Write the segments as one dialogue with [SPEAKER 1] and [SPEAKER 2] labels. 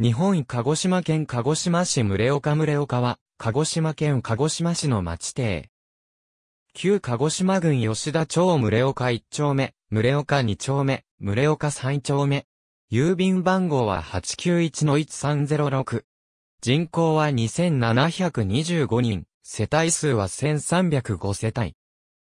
[SPEAKER 1] 日本鹿児島県鹿児島市群岡群岡は、鹿児島県鹿児島市の町邸。旧鹿児島郡吉田町群岡1丁目、群岡2丁目、群岡3丁目。郵便番号は891-1306。人口は2725人、世帯数は1305世帯。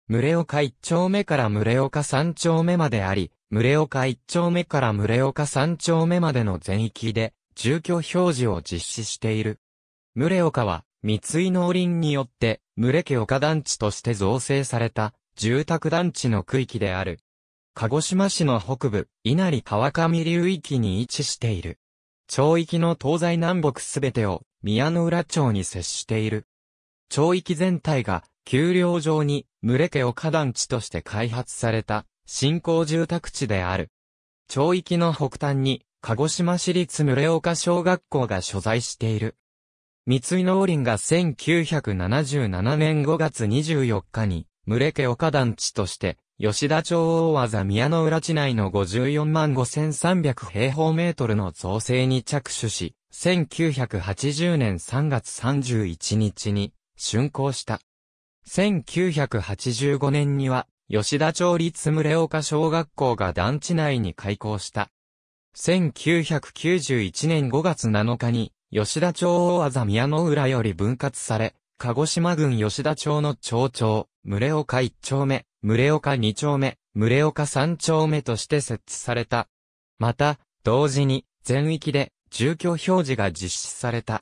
[SPEAKER 1] 群岡1丁目から群岡3丁目まであり、群岡1丁目から群岡3丁目までの全域で、住居表示を実施している。群れ丘は、三井農林によって、群れ家丘団地として造成された、住宅団地の区域である。鹿児島市の北部、稲荷川上流域に位置している。町域の東西南北すべてを、宮の浦町に接している。町域全体が、丘陵上に、群れ家丘団地として開発された、新興住宅地である。町域の北端に、鹿児島市立村岡小学校が所在している。三井農林が1977年5月24日に、群家岡団地として、吉田町大技宮の浦地内の54万5300平方メートルの造成に着手し、1980年3月31日に、竣工した。1985年には、吉田町立群岡小学校が団地内に開校した。1991年5月7日に、吉田町大字宮の浦より分割され、鹿児島郡吉田町の町長、群岡1丁目、群岡2丁目、群岡3丁目として設置された。また、同時に、全域で、住居表示が実施された。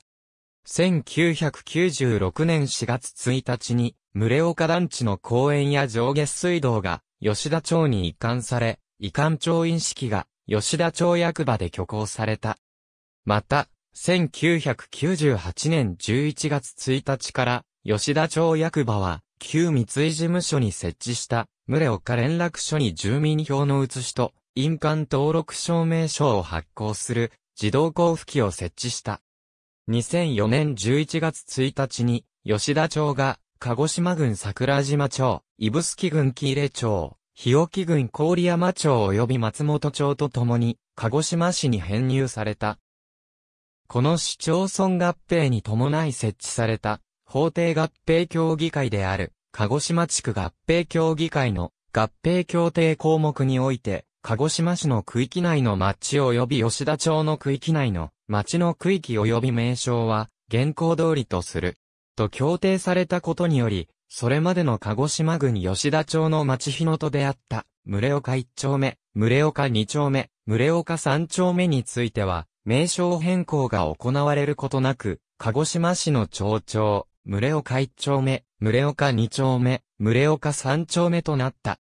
[SPEAKER 1] 1996年4月1日に、群岡団地の公園や上下水道が、吉田町に移管され、移管町員式が吉田町役場で挙行された。また、1998年11月1日から、吉田町役場は、旧三井事務所に設置した、群れ岡連絡所に住民票の写しと、印鑑登録証明書を発行する、自動交付機を設置した。2004年11月1日に、吉田町が、鹿児島郡桜島町、指宿郡喜入町、日置郡郡山町及び松本町とともに、鹿児島市に編入された。この市町村合併に伴い設置された、法定合併協議会である、鹿児島地区合併協議会の合併協定項目において、鹿児島市の区域内の町及び吉田町の区域内の町の区域及び名称は、現行通りとする。と協定されたことにより、それまでの鹿児島郡吉田町の町日野と出会った、群岡1丁目、群岡2丁目、群岡3丁目については、名称変更が行われることなく、鹿児島市の町長、群岡1丁目、群岡2丁目、群岡3丁目となった。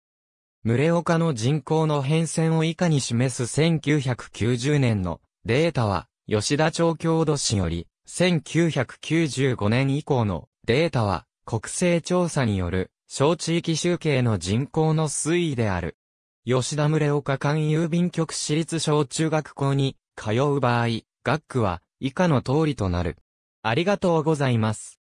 [SPEAKER 1] 群岡の人口の変遷を以下に示す1990年のデータは、吉田町郷土市より、1995年以降のデータは、国勢調査による、小地域集計の人口の推移である。吉田村岡間郵便局私立小中学校に通う場合、学区は以下の通りとなる。ありがとうございます。